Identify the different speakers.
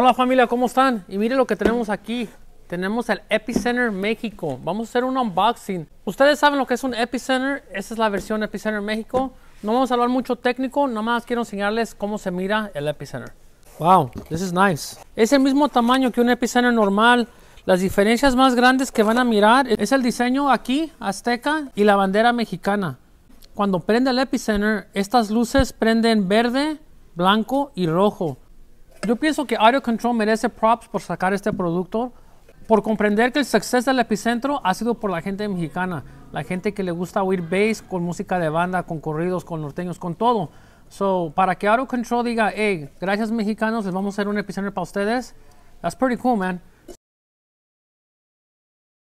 Speaker 1: Hola familia, ¿cómo están? Y mire lo que tenemos aquí. Tenemos el Epicenter México. Vamos a hacer un unboxing. Ustedes saben lo que es un Epicenter. Esta es la versión Epicenter México. No vamos a hablar mucho técnico, más quiero enseñarles cómo se mira el Epicenter. Wow, this is nice. Es el mismo tamaño que un Epicenter normal. Las diferencias más grandes que van a mirar es el diseño aquí, azteca, y la bandera mexicana. Cuando prende el Epicenter, estas luces prenden verde, blanco y rojo. Yo pienso que Audio Control merece props por sacar este producto, por comprender que el suceso del epicentro ha sido por la gente mexicana, la gente que le gusta oír bass con música de banda, con corridos, con norteños, con todo. So, para que Audio Control diga, hey, gracias mexicanos, les vamos a hacer un epicentro para ustedes, that's pretty cool, man.